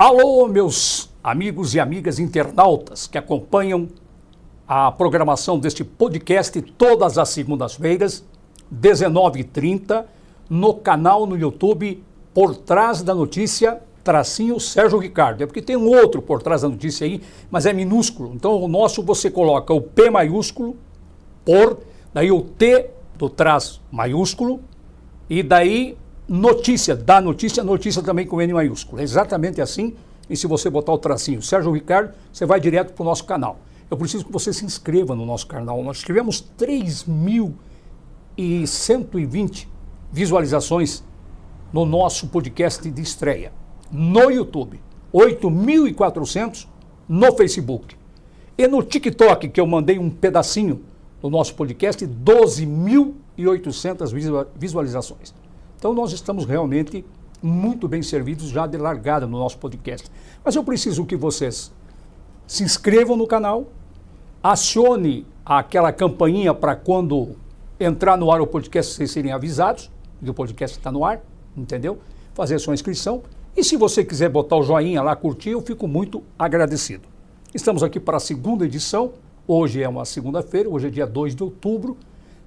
Alô, meus amigos e amigas internautas que acompanham a programação deste podcast todas as segundas-feiras, 19h30, no canal no YouTube Por Trás da Notícia, tracinho Sérgio Ricardo. É porque tem um outro Por Trás da Notícia aí, mas é minúsculo. Então, o nosso você coloca o P maiúsculo, por, daí o T do trás maiúsculo, e daí notícia, dá notícia, notícia também com N maiúsculo. É exatamente assim. E se você botar o tracinho Sérgio Ricardo, você vai direto para o nosso canal. Eu preciso que você se inscreva no nosso canal. Nós tivemos 3.120 visualizações no nosso podcast de estreia. No YouTube, 8.400 no Facebook. E no TikTok, que eu mandei um pedacinho do nosso podcast, 12.800 visualizações. Então nós estamos realmente muito bem servidos já de largada no nosso podcast. Mas eu preciso que vocês se inscrevam no canal, acione aquela campainha para quando entrar no ar o podcast vocês serem avisados que o podcast está no ar, entendeu? Fazer sua inscrição. E se você quiser botar o joinha lá, curtir, eu fico muito agradecido. Estamos aqui para a segunda edição. Hoje é uma segunda-feira, hoje é dia 2 de outubro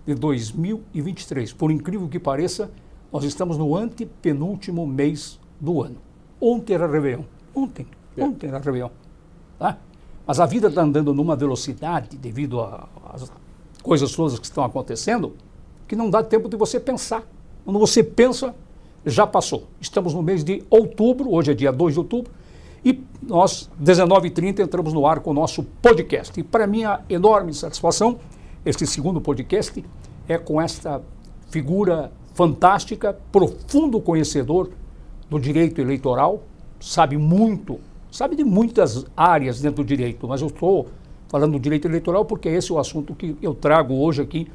de 2023. Por incrível que pareça, nós estamos no antepenúltimo mês do ano. Ontem era Réveillon. Ontem. É. Ontem era Réveillon. Tá? Mas a vida está andando numa velocidade, devido às coisas todas que estão acontecendo, que não dá tempo de você pensar. Quando você pensa, já passou. Estamos no mês de outubro, hoje é dia 2 de outubro, e nós, 19h30, entramos no ar com o nosso podcast. E para minha enorme satisfação, este segundo podcast é com esta figura fantástica, profundo conhecedor do direito eleitoral, sabe muito, sabe de muitas áreas dentro do direito, mas eu estou falando do direito eleitoral porque esse é o assunto que eu trago hoje aqui,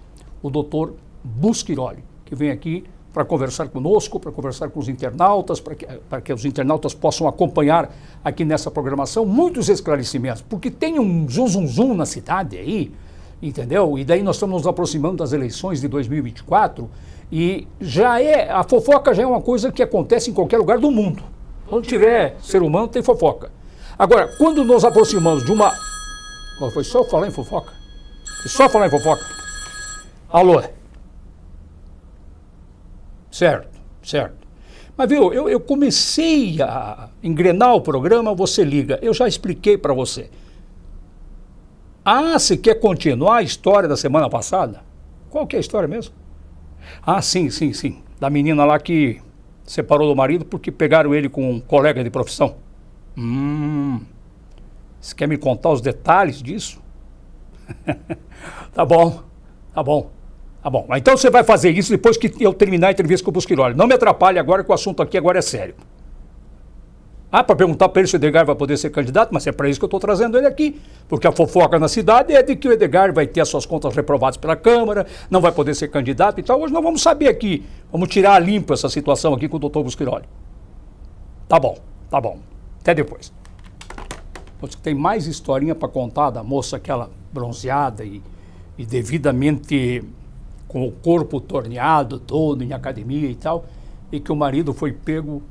o doutor Busquiroli, que vem aqui para conversar conosco, para conversar com os internautas, para que, para que os internautas possam acompanhar aqui nessa programação muitos esclarecimentos, porque tem um zum, zum, zum na cidade aí, entendeu? E daí nós estamos nos aproximando das eleições de 2024 e já é, a fofoca já é uma coisa que acontece em qualquer lugar do mundo. Onde tiver ser humano, tem fofoca. Agora, quando nos aproximamos de uma. Oh, foi só falar em fofoca? Foi só falar em fofoca? Alô? Certo, certo. Mas viu, eu, eu comecei a engrenar o programa, você liga. Eu já expliquei para você. Ah, se quer continuar a história da semana passada? Qual que é a história mesmo? Ah, sim, sim, sim. Da menina lá que separou do marido porque pegaram ele com um colega de profissão. Hum. Você quer me contar os detalhes disso? tá bom, tá bom. Tá bom. Então você vai fazer isso depois que eu terminar a entrevista com o Busquiroli. Não me atrapalhe agora que o assunto aqui agora é sério. Ah, para perguntar para ele se o Edgar vai poder ser candidato, mas é para isso que eu estou trazendo ele aqui. Porque a fofoca na cidade é de que o Edgar vai ter as suas contas reprovadas pela Câmara, não vai poder ser candidato e tal. Hoje nós vamos saber aqui, vamos tirar a limpo essa situação aqui com o doutor Busquiroli. Tá bom, tá bom. Até depois. Tem mais historinha para contar da moça aquela bronzeada e, e devidamente com o corpo torneado todo em academia e tal, e que o marido foi pego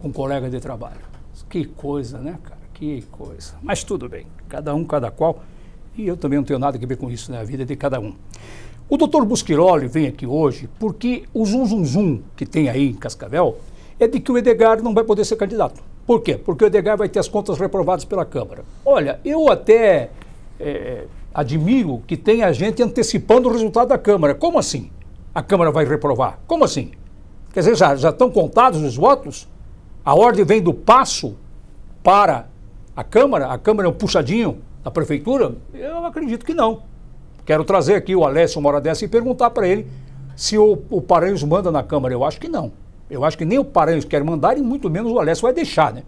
com um colega de trabalho. Que coisa, né, cara? Que coisa. Mas tudo bem, cada um, cada qual. E eu também não tenho nada a ver com isso na né? vida de cada um. O doutor Busquiroli vem aqui hoje porque o zum, zum, zum que tem aí em Cascavel é de que o Edgar não vai poder ser candidato. Por quê? Porque o Edgar vai ter as contas reprovadas pela Câmara. Olha, eu até é, admiro que tenha gente antecipando o resultado da Câmara. Como assim? A Câmara vai reprovar? Como assim? Quer dizer, já, já estão contados os votos? A ordem vem do passo para a Câmara? A Câmara é um puxadinho da Prefeitura? Eu acredito que não. Quero trazer aqui o Alessio uma hora dessa e perguntar para ele se o, o Paranhos manda na Câmara. Eu acho que não. Eu acho que nem o Paranhos quer mandar e muito menos o Alessio vai deixar, né?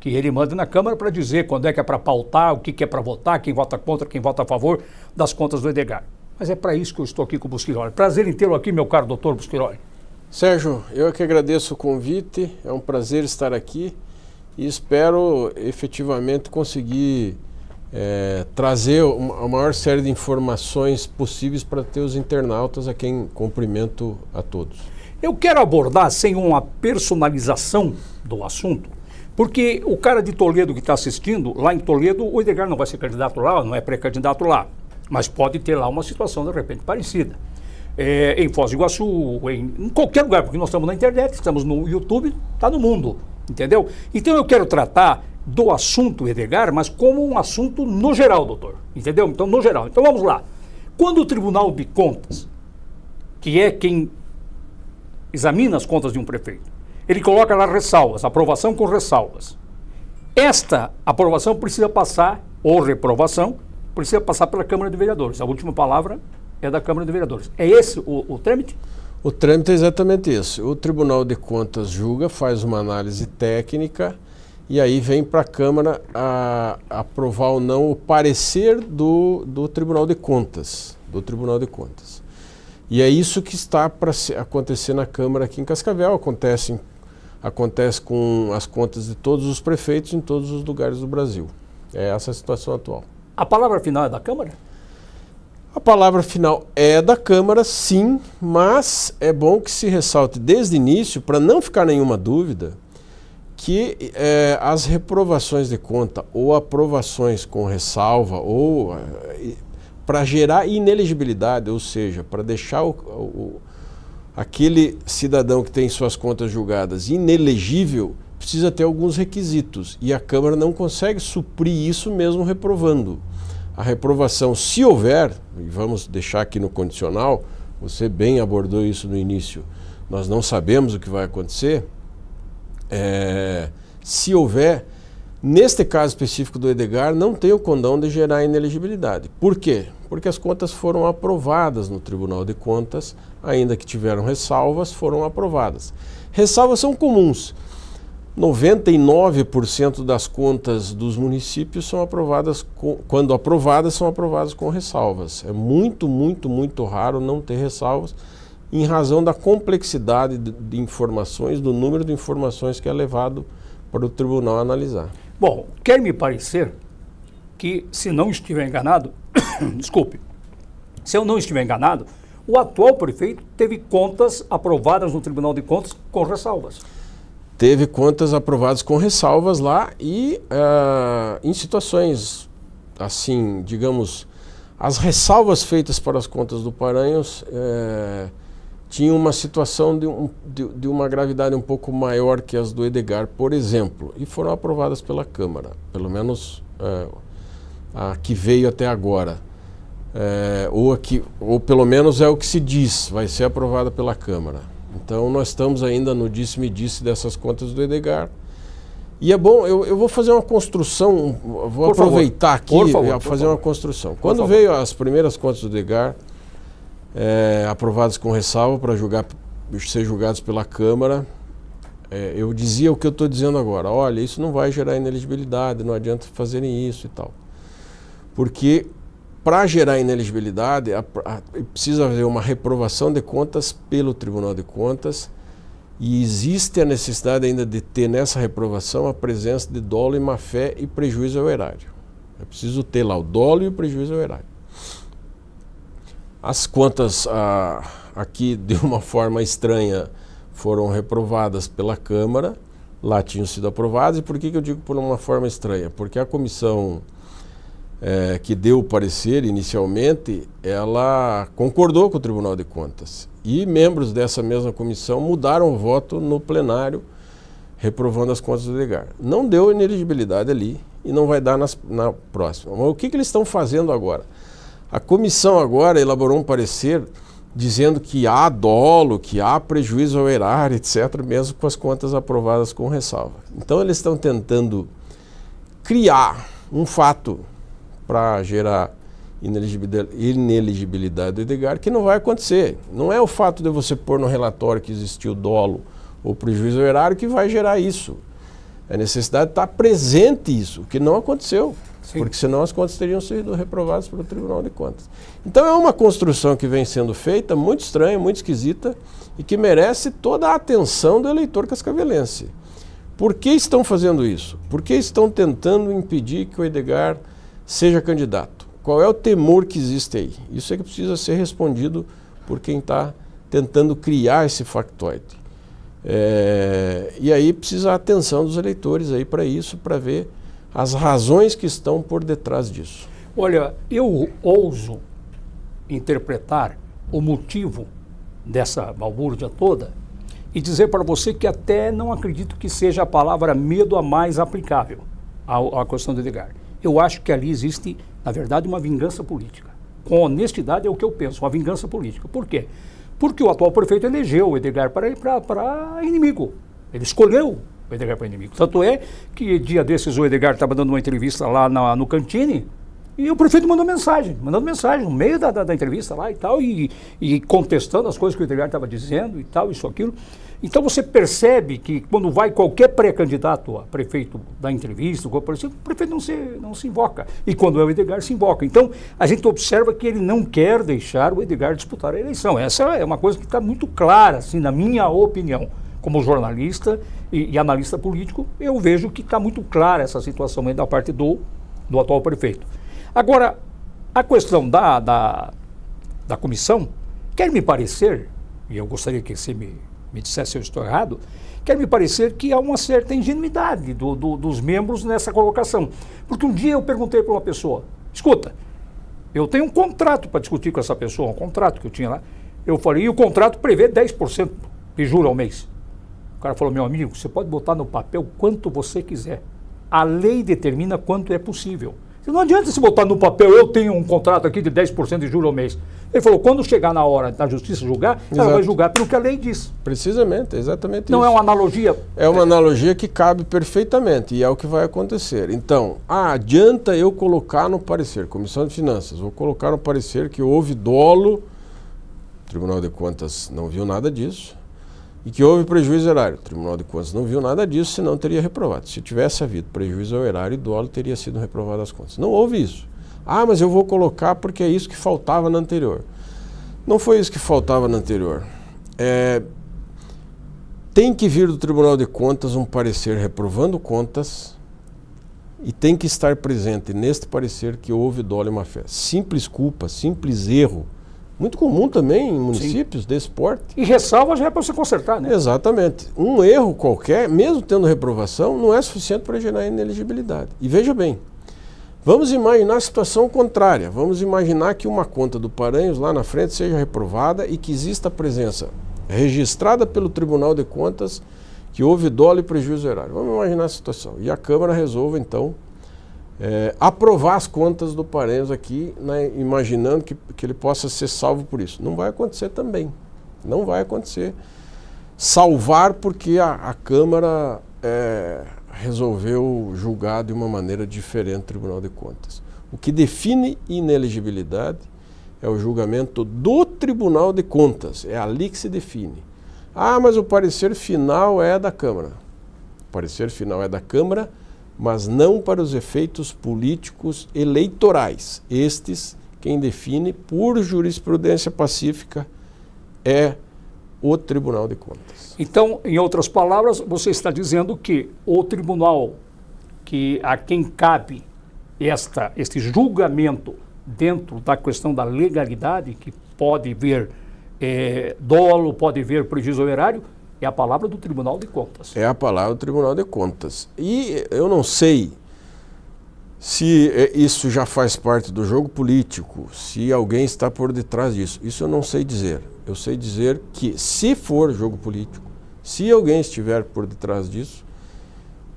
Que ele manda na Câmara para dizer quando é que é para pautar, o que, que é para votar, quem vota contra, quem vota a favor das contas do Edgar. Mas é para isso que eu estou aqui com o Busquiroli. Prazer em tê-lo aqui, meu caro doutor Busquiroli. Sérgio, eu é que agradeço o convite, é um prazer estar aqui e espero efetivamente conseguir é, trazer a maior série de informações possíveis para ter os internautas, a quem cumprimento a todos. Eu quero abordar sem uma personalização do assunto, porque o cara de Toledo que está assistindo, lá em Toledo, o Edgar não vai ser candidato lá, não é pré-candidato lá, mas pode ter lá uma situação de repente parecida é, em Foz do Iguaçu, em, em qualquer lugar, porque nós estamos na internet, estamos no YouTube, está no mundo, entendeu? Então eu quero tratar do assunto Edgar, mas como um assunto no geral, doutor, entendeu? Então, no geral. Então vamos lá. Quando o Tribunal de Contas, que é quem examina as contas de um prefeito, ele coloca lá ressalvas, aprovação com ressalvas. Esta aprovação precisa passar, ou reprovação, precisa passar pela Câmara de Vereadores. A última palavra é da Câmara de Vereadores. É esse o, o trâmite? O trâmite é exatamente esse. O Tribunal de Contas julga, faz uma análise técnica e aí vem para a Câmara aprovar ou não o parecer do, do Tribunal de Contas. Do Tribunal de Contas. E é isso que está para acontecer na Câmara aqui em Cascavel. Acontece, acontece com as contas de todos os prefeitos em todos os lugares do Brasil. É essa a situação atual. A palavra final é da Câmara? A palavra final é da Câmara, sim, mas é bom que se ressalte desde o início, para não ficar nenhuma dúvida, que é, as reprovações de conta ou aprovações com ressalva ou é, para gerar ineligibilidade, ou seja, para deixar o, o, aquele cidadão que tem suas contas julgadas inelegível, precisa ter alguns requisitos e a Câmara não consegue suprir isso mesmo reprovando. A reprovação, se houver, e vamos deixar aqui no condicional, você bem abordou isso no início, nós não sabemos o que vai acontecer. É, se houver, neste caso específico do Edgar, não tem o condão de gerar inelegibilidade. Por quê? Porque as contas foram aprovadas no Tribunal de Contas, ainda que tiveram ressalvas, foram aprovadas. Ressalvas são comuns. 99% das contas dos municípios são aprovadas, com, quando aprovadas, são aprovadas com ressalvas. É muito, muito, muito raro não ter ressalvas em razão da complexidade de, de informações, do número de informações que é levado para o tribunal analisar. Bom, quer me parecer que, se não estiver enganado, desculpe, se eu não estiver enganado, o atual prefeito teve contas aprovadas no Tribunal de Contas com ressalvas teve contas aprovadas com ressalvas lá e uh, em situações assim, digamos, as ressalvas feitas para as contas do Paranhos eh, tinham uma situação de, um, de, de, uma gravidade um pouco maior que as do Edgar, por exemplo, e foram aprovadas pela Câmara, pelo menos eh, a que veio até agora. Eh, ou, aqui, ou pelo menos é o que se diz, vai ser aprovada pela Câmara. Então nós estamos ainda no disse-me-disse -disse dessas contas do Edgar. E é bom, eu, eu vou fazer uma construção, vou por aproveitar favor. aqui é, e fazer uma construção. Quando veio as primeiras contas do Edgar, é, aprovadas com ressalva para julgar, ser julgadas pela Câmara, é, eu dizia o que eu estou dizendo agora. Olha, isso não vai gerar ineligibilidade, não adianta fazerem isso e tal. Porque para gerar ineligibilidade, a, a, precisa haver uma reprovação de contas pelo Tribunal de Contas e existe a necessidade ainda de ter nessa reprovação a presença de dolo e má fé e prejuízo ao erário. É preciso ter lá o dolo e o prejuízo ao erário. As contas a, ah, aqui, de uma forma estranha, foram reprovadas pela Câmara, lá tinham sido aprovadas. E por que, que eu digo por uma forma estranha? Porque a comissão é, que deu o parecer inicialmente, ela concordou com o Tribunal de Contas. E membros dessa mesma comissão mudaram o voto no plenário, reprovando as contas do Edgar. Não deu ineligibilidade ali e não vai dar nas, na próxima. Mas o que, que eles estão fazendo agora? A comissão agora elaborou um parecer dizendo que há dolo, que há prejuízo ao erário, etc., mesmo com as contas aprovadas com ressalva. Então eles estão tentando criar um fato para gerar ineligibilidade do Edgar, que não vai acontecer. Não é o fato de você pôr no relatório que existiu dolo ou prejuízo ao erário que vai gerar isso. É necessidade de tá estar presente isso, que não aconteceu. Sim. Porque senão as contas teriam sido reprovadas pelo Tribunal de Contas. Então é uma construção que vem sendo feita, muito estranha, muito esquisita, e que merece toda a atenção do eleitor cascavelense. Por que estão fazendo isso? Por que estão tentando impedir que o Edgar seja candidato. Qual é o temor que existe aí? Isso é que precisa ser respondido por quem está tentando criar esse factoide. É, e aí precisa a atenção dos eleitores aí para isso, para ver as razões que estão por detrás disso. Olha, eu ouso interpretar o motivo dessa balbúrdia toda e dizer para você que até não acredito que seja a palavra medo a mais aplicável à, à questão do Edgar. Eu acho que ali existe, na verdade, uma vingança política. Com honestidade é o que eu penso, uma vingança política. Por quê? Porque o atual prefeito elegeu o Edgar para inimigo. Ele escolheu o Edgar para inimigo. Tanto é que dia desses o Edgar estava dando uma entrevista lá na, no Cantine e o prefeito mandou mensagem, mandando mensagem no meio da, da, da entrevista lá e tal, e, e contestando as coisas que o Edgar estava dizendo e tal, isso, aquilo. Então você percebe que quando vai qualquer pré-candidato a prefeito da entrevista, assim, o prefeito não se, não se invoca. E quando é o Edgar, se invoca. Então a gente observa que ele não quer deixar o Edgar disputar a eleição. Essa é uma coisa que está muito clara, assim, na minha opinião. Como jornalista e, e analista político, eu vejo que está muito clara essa situação aí da parte do, do atual prefeito. Agora, a questão da, da, da comissão, quer me parecer, e eu gostaria que você me me dissesse se eu estou errado, quer me parecer que há uma certa ingenuidade do, do, dos membros nessa colocação. Porque um dia eu perguntei para uma pessoa: escuta, eu tenho um contrato para discutir com essa pessoa, um contrato que eu tinha lá. Eu falei: e o contrato prevê 10% de juro ao mês. O cara falou: meu amigo, você pode botar no papel quanto você quiser. A lei determina quanto é possível. Não adianta se botar no papel, eu tenho um contrato aqui de 10% de juro ao mês. Ele falou, quando chegar na hora da justiça julgar, Exato. ela vai julgar pelo que a lei diz. Precisamente, exatamente Não é isso. é uma analogia? É uma analogia que cabe perfeitamente e é o que vai acontecer. Então, ah, adianta eu colocar no parecer, Comissão de Finanças, vou colocar no parecer que houve dolo, o Tribunal de Contas não viu nada disso, e que houve prejuízo ao erário. O Tribunal de Contas não viu nada disso, senão teria reprovado. Se tivesse havido prejuízo ao erário e dolo, teria sido reprovado as contas. Não houve isso. Ah, mas eu vou colocar porque é isso que faltava na anterior. Não foi isso que faltava na anterior. É, tem que vir do Tribunal de Contas um parecer reprovando contas e tem que estar presente neste parecer que houve dole e má fé. Simples culpa, simples erro. Muito comum também em municípios Sim. desse porte. E ressalva já é para você consertar, né? Exatamente. Um erro qualquer, mesmo tendo reprovação, não é suficiente para gerar ineligibilidade. E veja bem, Vamos imaginar a situação contrária. Vamos imaginar que uma conta do Paranhos lá na frente seja reprovada e que exista a presença registrada pelo Tribunal de Contas que houve dólar e prejuízo erário. Vamos imaginar a situação. E a Câmara resolva então, é, aprovar as contas do Paranhos aqui, né, imaginando que, que ele possa ser salvo por isso. Não vai acontecer também. Não vai acontecer. Salvar porque a, a Câmara... É, resolveu julgar de uma maneira diferente o Tribunal de Contas. O que define inelegibilidade é o julgamento do Tribunal de Contas, é ali que se define. Ah, mas o parecer final é da Câmara. O parecer final é da Câmara, mas não para os efeitos políticos eleitorais. Estes, quem define por jurisprudência pacífica é o Tribunal de Contas. Então, em outras palavras, você está dizendo que o tribunal que a quem cabe esta, este julgamento dentro da questão da legalidade, que pode ver é, dolo, pode ver prejuízo ao erário, é a palavra do Tribunal de Contas. É a palavra do Tribunal de Contas. E eu não sei se eh, isso já faz parte do jogo político, se alguém está por detrás disso. Isso eu não sei dizer eu sei dizer que se for jogo político, se alguém estiver por detrás disso,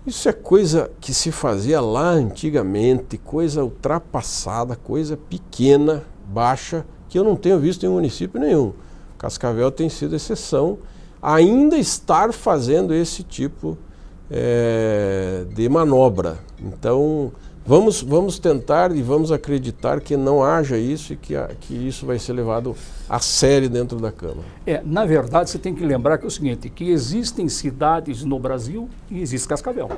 isso é coisa que se fazia lá antigamente, coisa ultrapassada, coisa pequena, baixa, que eu não tenho visto em município nenhum. Cascavel tem sido exceção, ainda estar fazendo esse tipo é, de manobra. Então, Vamos, vamos tentar e vamos acreditar que não haja isso e que, a, que isso vai ser levado a sério dentro da Câmara. É, na verdade, você tem que lembrar que é o seguinte, que existem cidades no Brasil e existe Cascavel.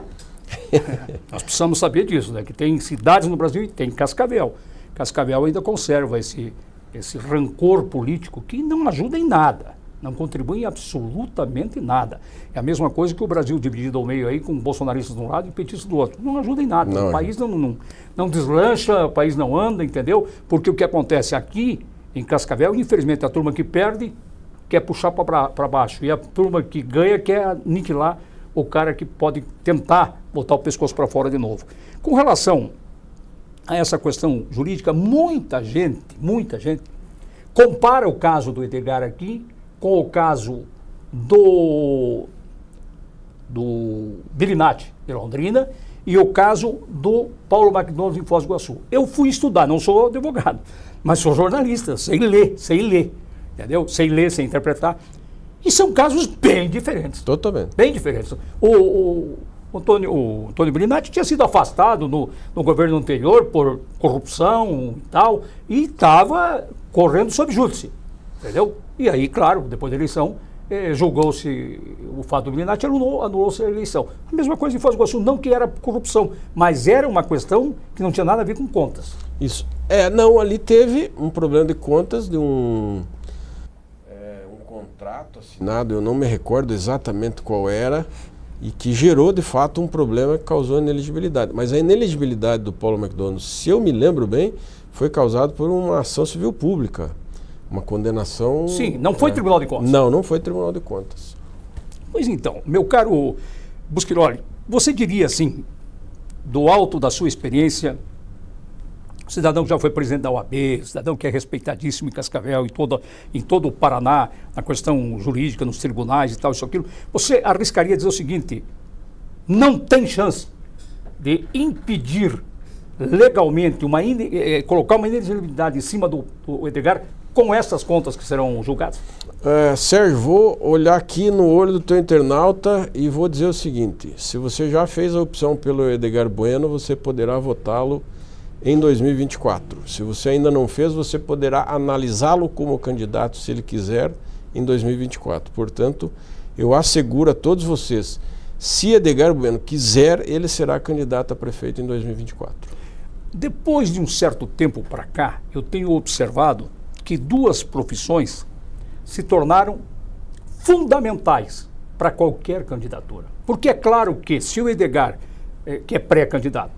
Nós precisamos saber disso, né? que tem cidades no Brasil e tem Cascavel. Cascavel ainda conserva esse, esse rancor político que não ajuda em nada. Não contribuem absolutamente nada. É a mesma coisa que o Brasil dividido ao meio aí, com bolsonaristas de um lado e petistas do outro. Não ajuda em nada. Não. O país não, não, não deslancha, o país não anda, entendeu? Porque o que acontece aqui, em Cascavel, infelizmente, a turma que perde quer puxar para baixo. E a turma que ganha quer aniquilar o cara que pode tentar botar o pescoço para fora de novo. Com relação a essa questão jurídica, muita gente, muita gente, compara o caso do Edgar aqui com o caso do, do Birinati, em Londrina, e o caso do Paulo McDonald em Foz do Iguaçu. Eu fui estudar, não sou advogado, mas sou jornalista, sem ler, sem ler, entendeu? sem ler, sem interpretar. E são casos bem diferentes. Totalmente. Bem diferentes. O, o, Antônio, o Antônio Brinatti tinha sido afastado no, no governo anterior por corrupção e tal, e estava correndo sob júdice. Entendeu? E aí, claro, depois da eleição, eh, julgou-se o fato do Milinati, anulou-se anulou a eleição. A mesma coisa em Foz do Iguaçu, não que era corrupção, mas era uma questão que não tinha nada a ver com contas. Isso. É, não, ali teve um problema de contas de um, é, um contrato assinado, eu não me recordo exatamente qual era, e que gerou de fato um problema que causou ineligibilidade. Mas a ineligibilidade do Paulo McDonald, se eu me lembro bem, foi causado por uma ação civil pública. Uma condenação. Sim, não foi é, Tribunal de Contas. Não, não foi Tribunal de Contas. Pois então, meu caro Busquiroli, você diria assim, do alto da sua experiência, cidadão que já foi presidente da OAB, cidadão que é respeitadíssimo em Cascavel, em, toda, em todo o Paraná, na questão jurídica, nos tribunais e tal, isso, aquilo, você arriscaria dizer o seguinte: não tem chance de impedir legalmente, uma eh, eh, colocar uma inelegibilidade em cima do, do Edgar com essas contas que serão julgadas? É, Sérgio, vou olhar aqui no olho do teu internauta e vou dizer o seguinte: se você já fez a opção pelo Edgar Bueno, você poderá votá-lo em 2024. Se você ainda não fez, você poderá analisá-lo como candidato, se ele quiser, em 2024. Portanto, eu asseguro a todos vocês: se Edgar Bueno quiser, ele será candidato a prefeito em 2024. Depois de um certo tempo para cá, eu tenho observado que duas profissões se tornaram fundamentais para qualquer candidatura. Porque é claro que se o Edgar, eh, que é pré-candidato,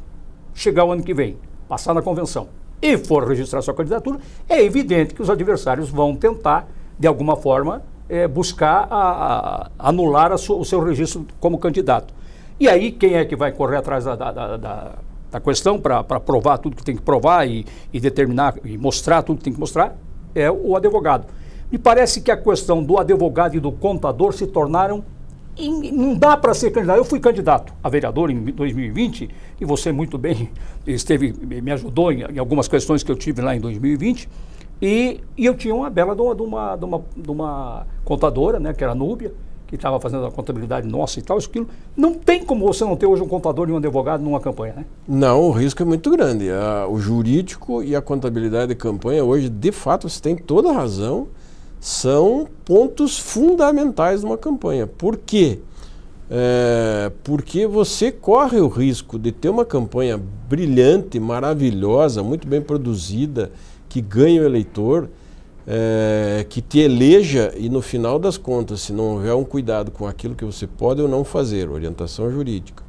chegar o ano que vem, passar na convenção e for registrar sua candidatura, é evidente que os adversários vão tentar, de alguma forma, eh, buscar a, a, anular a sua, o seu registro como candidato. E aí, quem é que vai correr atrás da, da, da, da questão para provar tudo que tem que provar e, e determinar e mostrar tudo que tem que mostrar? é o advogado. Me parece que a questão do advogado e do contador se tornaram. não dá para ser candidato. Eu fui candidato a vereador em 2020 e você muito bem esteve me ajudou em, em algumas questões que eu tive lá em 2020. E, e eu tinha uma bela de uma, de uma, de uma contadora, né, que era Núbia, que estava fazendo a contabilidade nossa e tal, isso aquilo. Não tem como você não ter hoje um contador e um advogado numa campanha, né? Não, o risco é muito grande. A, o jurídico e a contabilidade de campanha hoje, de fato, você tem toda a razão, são pontos fundamentais numa campanha. Por quê? É, porque você corre o risco de ter uma campanha brilhante, maravilhosa, muito bem produzida, que ganha o eleitor é, que te eleja e no final das contas, se não houver um cuidado com aquilo que você pode ou não fazer, orientação jurídica,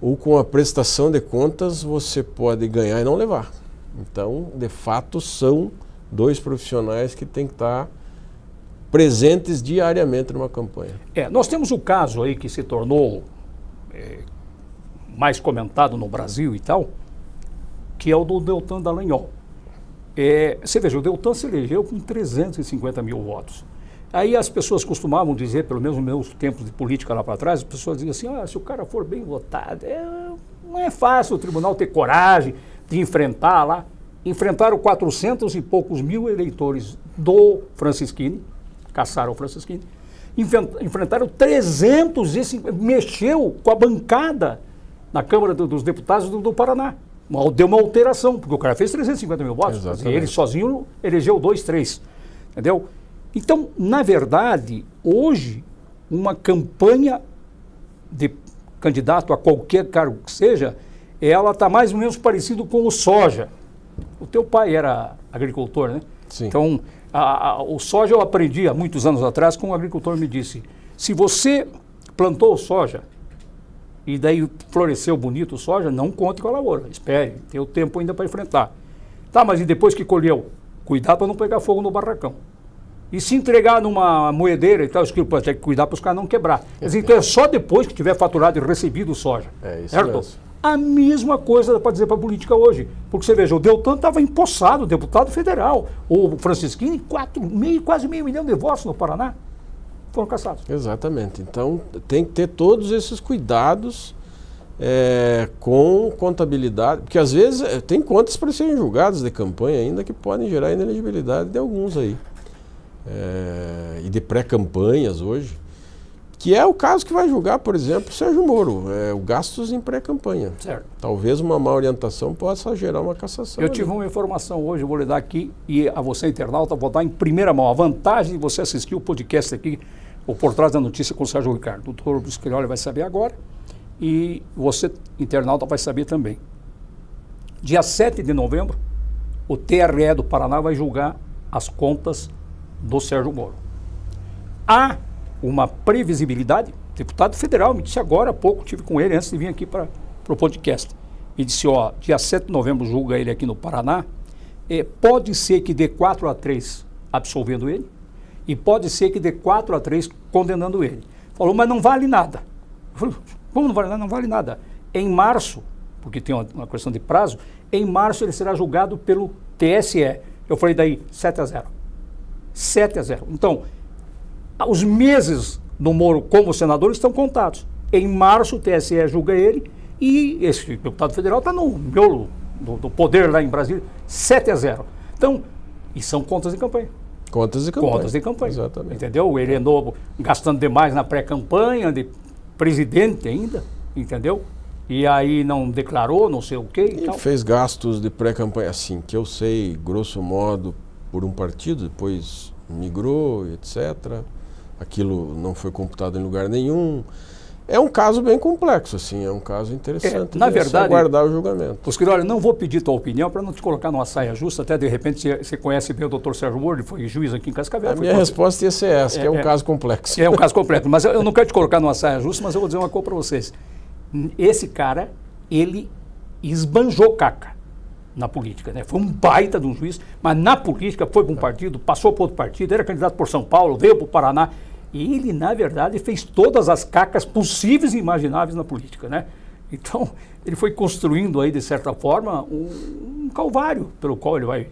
ou com a prestação de contas, você pode ganhar e não levar. Então, de fato, são dois profissionais que têm que estar presentes diariamente numa campanha. É, nós temos o caso aí que se tornou é, mais comentado no Brasil e tal, que é o do Deltan Dallagnol. É, você veja, o Deltan se elegeu com 350 mil votos. Aí as pessoas costumavam dizer, pelo menos nos meus tempos de política lá para trás, as pessoas diziam assim, ah, se o cara for bem votado, é, não é fácil o tribunal ter coragem de enfrentar lá. Enfrentaram 400 e poucos mil eleitores do Francisquini, caçaram o Francisquini, enfrentaram 350, mexeu com a bancada na Câmara dos Deputados do, do Paraná uma, deu uma alteração, porque o cara fez 350 mil votos. Exatamente. Ele sozinho elegeu dois, três. Entendeu? Então, na verdade, hoje, uma campanha de candidato a qualquer cargo que seja, ela está mais ou menos parecido com o soja. O teu pai era agricultor, né? Sim. Então, a, a, o soja eu aprendi há muitos anos atrás, com um agricultor me disse, se você plantou soja, e daí floresceu bonito o soja, não conte com a lavoura. Espere, tem o tempo ainda para enfrentar. Tá, mas e depois que colheu? Cuidar para não pegar fogo no barracão. E se entregar numa moedeira e tal, quilos, tem que cuidar para os caras não quebrar. então é só depois que tiver faturado e recebido o soja. É isso certo? Mesmo. A mesma coisa dá para dizer para a política hoje. Porque você veja, o Deltan estava empossado, deputado federal. O Francisquini, quatro, meio, quase meio milhão de votos no Paraná foram caçados. Exatamente. Então tem que ter todos esses cuidados é, com contabilidade, porque às vezes é, tem contas para serem julgadas de campanha ainda que podem gerar inelegibilidade de alguns aí. É, e de pré-campanhas hoje, que é o caso que vai julgar, por exemplo, Sérgio Moro, é, o gastos em pré-campanha. Certo. Talvez uma má orientação possa gerar uma cassação. Eu ali. tive uma informação hoje, eu vou lhe dar aqui, e a você internauta, vou dar em primeira mão. A vantagem de você assistir o podcast aqui o Por Trás da Notícia com o Sérgio Ricardo. O doutor Bruce vai saber agora e você, internauta, vai saber também. Dia 7 de novembro, o TRE do Paraná vai julgar as contas do Sérgio Moro. Há uma previsibilidade, o deputado federal me disse agora há pouco, tive com ele antes de vir aqui para o podcast. Me disse, ó, dia 7 de novembro julga ele aqui no Paraná. É, pode ser que dê 4 a 3 absolvendo ele, e pode ser que dê 4 a 3 condenando ele. Falou, mas não vale nada. Falei, como não vale nada? Não vale nada. Em março, porque tem uma, uma questão de prazo, em março ele será julgado pelo TSE. Eu falei daí 7 a 0. 7 a 0. Então, os meses do Moro como senador estão contados. Em março o TSE julga ele e esse deputado federal está no miolo do, do, poder lá em Brasília, 7 a 0. Então, e são contas de campanha. Contas de campanha. Contas de campanha. Exatamente. Entendeu? O novo, gastando demais na pré-campanha, de presidente ainda, entendeu? E aí não declarou, não sei o quê. e tal. fez gastos de pré-campanha, assim, que eu sei, grosso modo, por um partido, depois migrou, etc. Aquilo não foi computado em lugar nenhum. É um caso bem complexo, assim, é um caso interessante. É, na verdade, guardar o julgamento. Os olha, não vou pedir tua opinião para não te colocar numa saia justa, até de repente você conhece bem o doutor Sérgio Moro, foi juiz aqui em Cascavel. A minha resposta ia ser essa, é, que é um é, é, caso complexo. É um caso complexo, mas eu, eu não quero te colocar numa saia justa, mas eu vou dizer uma coisa para vocês. Esse cara, ele esbanjou caca na política, né? Foi um baita de um juiz, mas na política foi para um partido, passou para outro partido, era candidato por São Paulo, veio para o Paraná. Ele, na verdade, fez todas as cacas possíveis e imagináveis na política, né? Então, ele foi construindo aí, de certa forma, um, um calvário pelo qual ele vai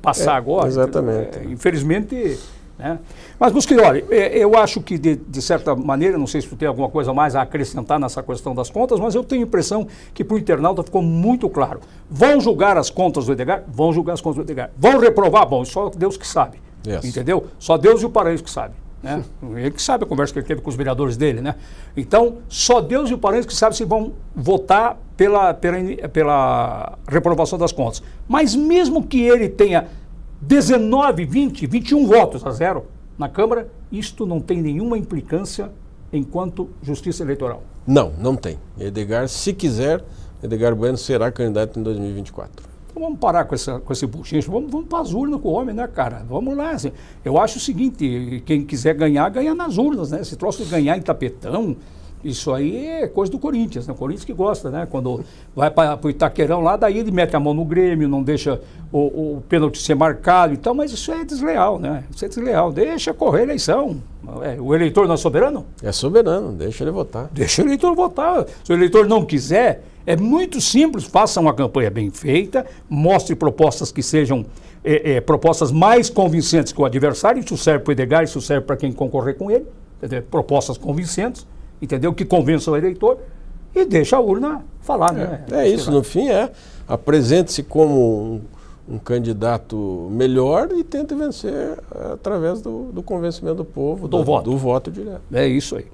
passar é, agora. Exatamente. É, infelizmente, né? Mas, Busquiroli, é, eu acho que, de, de, certa maneira, não sei se tu tem alguma coisa mais a acrescentar nessa questão das contas, mas eu tenho a impressão que para o internauta ficou muito claro. Vão julgar as contas do Edgar? Vão julgar as contas do Edgar. Vão reprovar? Bom, só Deus que sabe. Yes. Entendeu? Só Deus e o paraíso que sabe. Né? Ele que sabe a conversa que ele teve com os vereadores dele, né? Então, só Deus e o parente que sabem se vão votar pela, pela, pela reprovação das contas. Mas mesmo que ele tenha 19, 20, 21 votos a zero na Câmara, isto não tem nenhuma implicância enquanto justiça eleitoral. Não, não tem. Edgar, se quiser, Edgar Bueno será candidato em 2024. Então, vamos parar com, essa, com esse buchinho, vamos, vamos para as urnas com o homem, né, cara? Vamos lá. Assim. Eu acho o seguinte, quem quiser ganhar, ganha nas urnas, né? se troço de ganhar em tapetão, isso aí é coisa do Corinthians, né? O Corinthians que gosta, né? Quando vai para o Itaquerão lá, daí ele mete a mão no Grêmio, não deixa o, o pênalti ser marcado e tal, mas isso é desleal, né? Isso é desleal. Deixa correr a eleição. É, o eleitor não é soberano? É soberano, deixa ele votar. Deixa o eleitor votar. Se o eleitor não quiser, é muito simples, faça uma campanha bem feita, mostre propostas que sejam é, é, propostas mais convincentes que o adversário, isso serve para o Edgar, isso serve para quem concorrer com ele, entendeu? propostas convincentes, entendeu? Que convençam o eleitor e deixa a urna falar, né? É, é isso, no fim é. Apresente-se como um, um, candidato melhor e tente vencer através do, do convencimento do povo, do, do voto. do voto direto. É isso aí.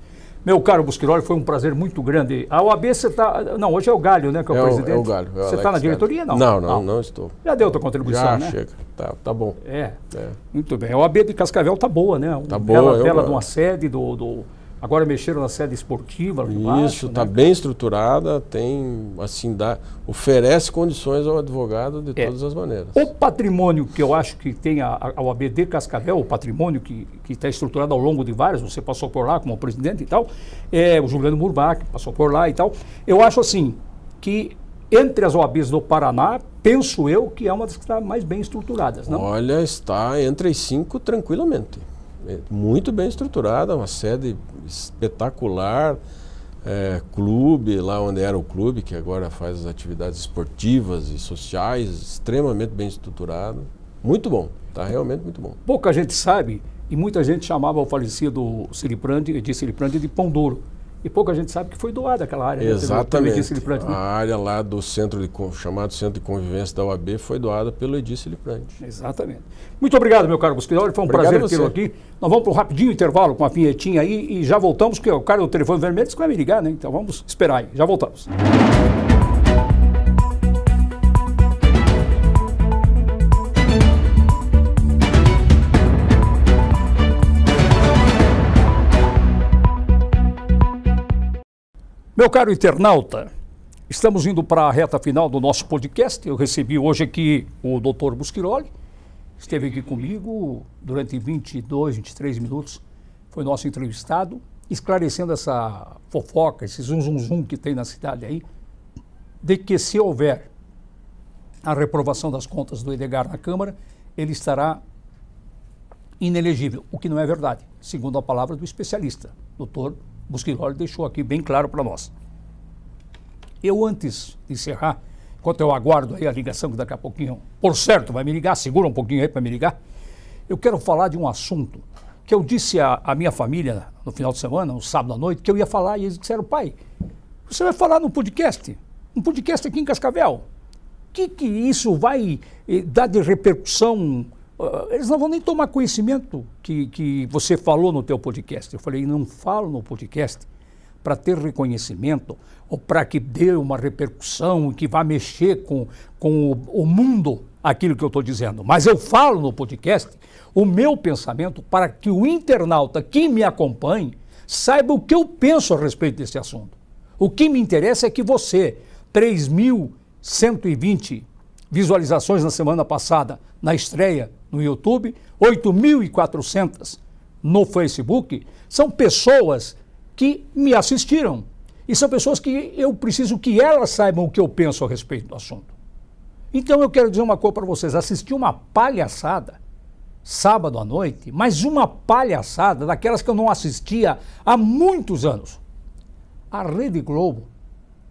Meu caro Busquiroli, foi um prazer muito grande. A OAB, você está. Não, hoje é o Galho, né? Que é o é presidente. é o Galho. É você está na diretoria, não? não? Não, não, não, estou. Já deu a tua contribuição, Já né? chega. Tá, tá bom. É. é. Muito bem. A OAB de Cascavel tá boa, né? Tá um tá boa. Bela tela eu... de uma sede do, do Agora mexeram na sede esportiva. Isso, está né? bem estruturada, tem, assim, dá, oferece condições ao advogado de é. todas as maneiras. O patrimônio que eu acho que tem a, a OAB de Cascavel, o patrimônio que está estruturado ao longo de várias, você passou por lá como presidente e tal, é, o Juliano Murbach passou por lá e tal. Eu acho assim que entre as OABs do Paraná, penso eu que é uma das que está mais bem estruturadas. Não? Olha, está entre as cinco tranquilamente. É muito bem estruturada, uma sede espetacular, é, clube, lá onde era o clube, que agora faz as atividades esportivas e sociais, extremamente bem estruturado. Muito bom, está realmente muito bom. Pouca gente sabe, e muita gente chamava o falecido Siriprandi, de Siriprandi de Pão Duro. E pouca gente sabe que foi doada aquela área. Né? Exatamente. Né, A área lá do centro de, chamado Centro de Convivência da UAB foi doada pelo Edício Liprante. Exatamente. Muito obrigado, meu caro Busquidori. Foi um obrigado prazer tê-lo aqui. Nós vamos para um rapidinho intervalo com a vinhetinha aí e já voltamos, porque o cara do telefone vermelho disse que vai me ligar, né? Então vamos esperar aí. Já voltamos. Meu caro internauta, estamos indo para a reta final do nosso podcast. Eu recebi hoje aqui o doutor Busquiroli, esteve aqui comigo durante 22, 23 minutos, foi nosso entrevistado, esclarecendo essa fofoca, esse zum, zum, zum que tem na cidade aí, de que se houver a reprovação das contas do Edgar na Câmara, ele estará inelegível, o que não é verdade, segundo a palavra do especialista, doutor Busquilholi deixou aqui bem claro para nós. Eu, antes de encerrar, enquanto eu aguardo aí a ligação, que daqui a pouquinho, por certo, vai me ligar, segura um pouquinho aí para me ligar, eu quero falar de um assunto que eu disse à, minha família no final de semana, no sábado à noite, que eu ia falar e eles disseram, pai, você vai falar no podcast, um podcast aqui em Cascavel. O que, que isso vai eh, dar de repercussão eles não vão nem tomar conhecimento que, que você falou no teu podcast. Eu falei, não falo no podcast para ter reconhecimento ou para que dê uma repercussão que vá mexer com, com o, o mundo aquilo que eu estou dizendo. Mas eu falo no podcast o meu pensamento para que o internauta que me acompanhe saiba o que eu penso a respeito desse assunto. O que me interessa é que você, 3.120 visualizações na semana passada, na estreia no YouTube, 8.400 no Facebook, são pessoas que me assistiram. E são pessoas que eu preciso que elas saibam o que eu penso a respeito do assunto. Então eu quero dizer uma coisa para vocês: assisti uma palhaçada sábado à noite, mas uma palhaçada daquelas que eu não assistia há muitos anos. A Rede Globo,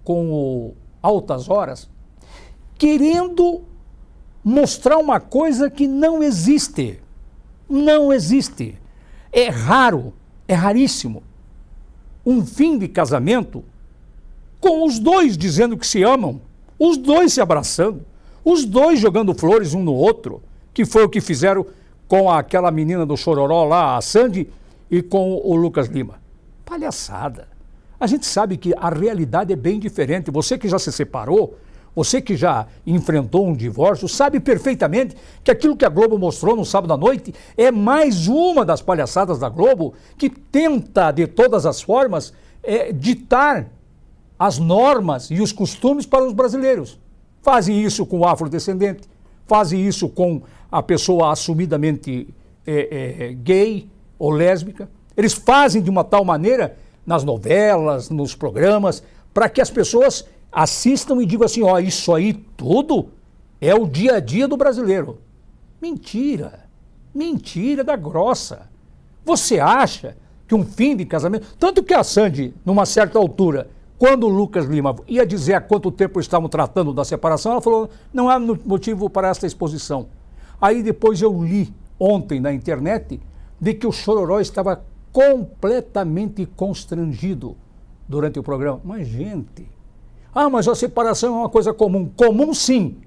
com o Altas Horas, querendo mostrar uma coisa que não existe. Não existe. É raro, é raríssimo. Um fim de casamento com os dois dizendo que se amam, os dois se abraçando, os dois jogando flores um no outro, que foi o que fizeram com aquela menina do Chororó lá, a Sandy, e com o Lucas Lima. Palhaçada. A gente sabe que a realidade é bem diferente. Você que já se separou, você que já enfrentou um divórcio sabe perfeitamente que aquilo que a Globo mostrou no sábado à noite é mais uma das palhaçadas da Globo que tenta, de todas as formas, é, ditar as normas e os costumes para os brasileiros. Fazem isso com o afrodescendente, fazem isso com a pessoa assumidamente é, é, gay ou lésbica. Eles fazem de uma tal maneira nas novelas, nos programas, para que as pessoas assistam e digam assim: ó, isso aí tudo é o dia a dia do brasileiro. Mentira. Mentira da grossa. Você acha que um fim de casamento. Tanto que a Sandy, numa certa altura, quando o Lucas Lima ia dizer há quanto tempo estavam tratando da separação, ela falou: não há motivo para esta exposição. Aí depois eu li ontem na internet de que o Chororó estava completamente constrangido durante o programa. Mas, gente, ah, mas a separação é uma coisa comum. Comum, sim.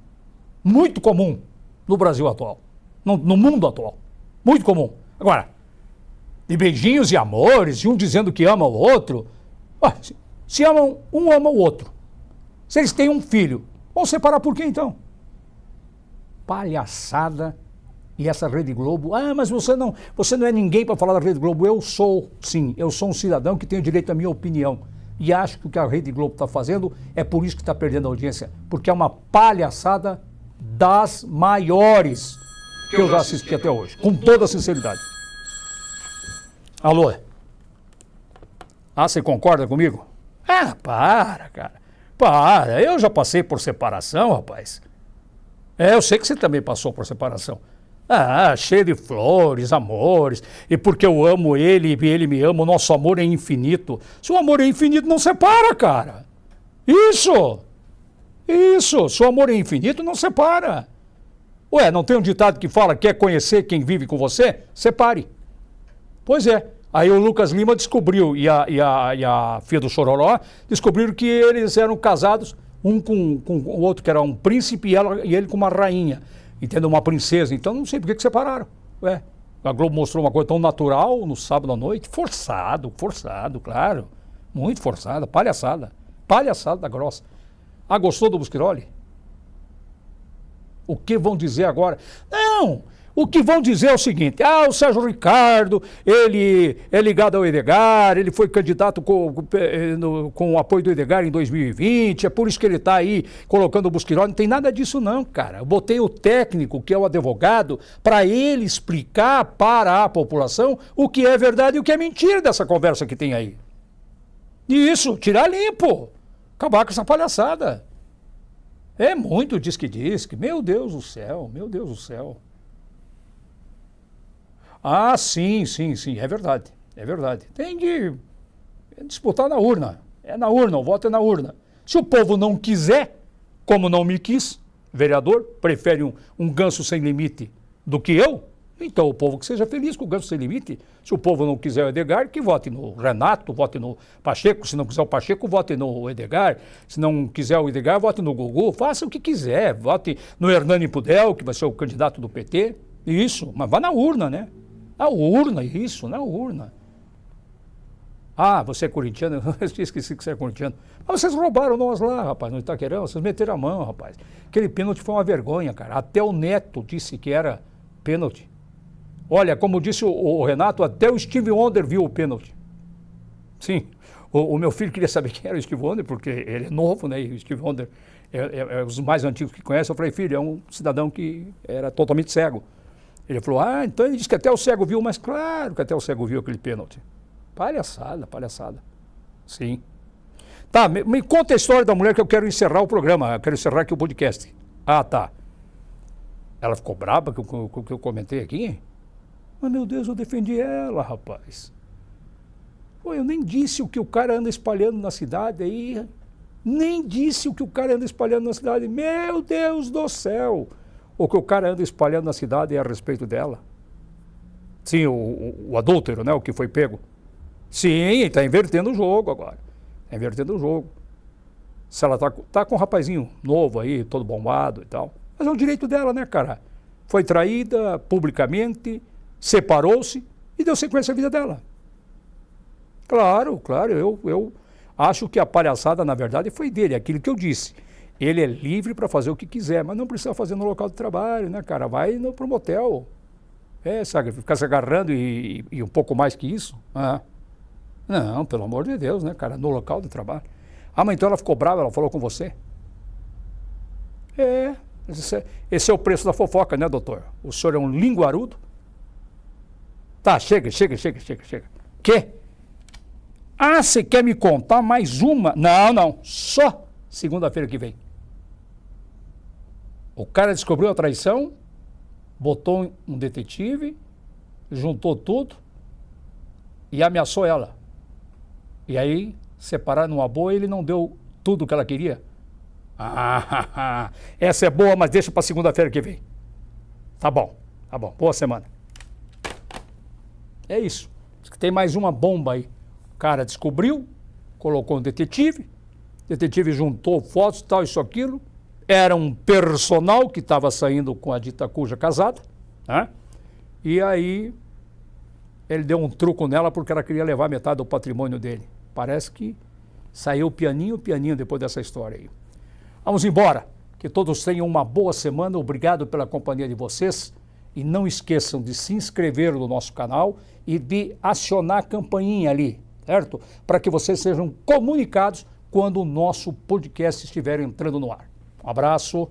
Muito comum no Brasil atual. No, no mundo atual. Muito comum. Agora, de beijinhos e amores, e um dizendo que ama o outro. Ah, se, se amam, um ama o outro. Se eles têm um filho, vão separar por quê então? Palhaçada e essa Rede Globo. Ah, mas você não, você não é ninguém para falar da Rede Globo. Eu sou, sim, eu sou um cidadão que tenho direito à minha opinião. E acho que o que a Rede Globo está fazendo é por isso que está perdendo a audiência, porque é uma palhaçada das maiores que eu já assisti até hoje, com toda sinceridade. Alô? Ah, você concorda comigo? Ah, para, cara. Para. Eu já passei por separação, rapaz. É, eu sei que você também passou por separação. Ah, cheio de flores, amores, e porque eu amo ele e ele me ama, o nosso amor é infinito. Se o amor é infinito, não separa, cara. Isso! Isso! Se o amor é infinito, não separa. Ué, não tem um ditado que fala quer conhecer quem vive com você? Separe. Pois é. Aí o Lucas Lima descobriu, e a, e a, e a filha do Chororó, descobriram que eles eram casados, um com, com o outro, que era um príncipe, e, ela, e ele com uma rainha entendeu? Uma princesa. Então não sei por que, que separaram. Ué, a Globo mostrou uma coisa tão natural no sábado à noite. Forçado, forçado, claro. Muito forçada, palhaçada. Palhaçada grossa. Ah, gostou do Busquiroli? O que vão dizer agora? Não! O que vão dizer é o seguinte: ah, o Sérgio Ricardo, ele é ligado ao Edgar, ele foi candidato com, com, eh, com o apoio do Edgar em 2020, é por isso que ele está aí colocando o Busquirol. Não tem nada disso, não, cara. Eu botei o técnico, que é o advogado, para ele explicar para a população o que é verdade e o que é mentira dessa conversa que tem aí. E isso, tirar limpo. Acabar com essa palhaçada. É muito disque disque. meu Deus do céu, meu Deus do céu. Ah, sim, sim, sim, é verdade, é verdade. Tem de disputar na urna. É na urna, o voto é na urna. Se o povo não quiser, como não me quis, vereador, prefere um, um ganso sem limite do que eu, então o povo que seja feliz com o ganso sem limite. Se o povo não quiser o Edgar, que vote no Renato, vote no Pacheco. Se não quiser o Pacheco, vote no Edgar. Se não quiser o Edgar, vote no Gugu. Faça o que quiser. Vote no Hernani Pudel, que vai ser o candidato do PT. Isso, mas vá na urna, né? Na é urna, isso, na né, urna. Ah, você é corintiano? Eu esqueci que você é corintiano. Mas ah, vocês roubaram nós lá, rapaz, no Itaquerão. Vocês meteram a mão, rapaz. Aquele pênalti foi uma vergonha, cara. Até o Neto disse que era pênalti. Olha, como disse o, o Renato, até o Steve Wonder viu o pênalti. Sim, o, o, meu filho queria saber quem era o Steve Wonder, porque ele é novo, né? E o Steve Wonder é, é, é os mais antigos que conhece. Eu falei, filho, é um cidadão que era totalmente cego. Ele falou, ah, então ele disse que até o cego viu, mas claro que até o cego viu aquele pênalti. Palhaçada, palhaçada. Sim. Tá, me, me, conta a história da mulher que eu quero encerrar o programa, eu quero encerrar aqui o podcast. Ah, tá. Ela ficou braba que o que eu comentei aqui? Mas ah, meu Deus, eu defendi ela, rapaz. Pô, eu nem disse o que o cara anda espalhando na cidade aí. Nem disse o que o cara anda espalhando na cidade. Meu Deus do céu! o que o cara anda espalhando na cidade é a respeito dela. Sim, o, o, o adúltero, né, o que foi pego. Sim, está invertendo o jogo agora. Está invertendo o jogo. Se ela está tá com um rapazinho novo aí, todo bombado e tal. Mas é o direito dela, né, cara? Foi traída publicamente, separou-se e deu sequência à vida dela. Claro, claro, eu, eu acho que a palhaçada, na verdade, foi dele, é aquilo que eu disse. Ele é livre para fazer o que quiser, mas não precisa fazer no local de trabalho, né, cara? Vai no, pro motel. É, sabe? Ficar se agarrando e, e, um pouco mais que isso. Ah. Não, pelo amor de Deus, né, cara? No local de trabalho. Ah, mas então ela ficou brava, ela falou com você? É. Esse é, esse é o preço da fofoca, né, doutor? O senhor é um linguarudo? Tá, chega, chega, chega, chega, chega. Quê? Ah, você quer me contar mais uma? Não, não. Só segunda-feira que vem. O cara descobriu a traição, botou um detetive, juntou tudo e ameaçou ela. E aí, separaram numa boa, ele não deu tudo o que ela queria. Ah, essa é boa, mas deixa para segunda-feira que vem. Tá bom, tá bom. Boa semana. É isso. Tem mais uma bomba aí. O cara descobriu, colocou um detetive, o detetive juntou fotos, tal, isso, aquilo era um personal que estava saindo com a dita cuja casada, né? E aí ele deu um truco nela porque ela queria levar metade do patrimônio dele. Parece que saiu pianinho, pianinho depois dessa história aí. Vamos embora. Que todos tenham uma boa semana. Obrigado pela companhia de vocês. E não esqueçam de se inscrever no nosso canal e de acionar a campainha ali, certo? Para que vocês sejam comunicados quando o nosso podcast estiver entrando no ar. Um abraço.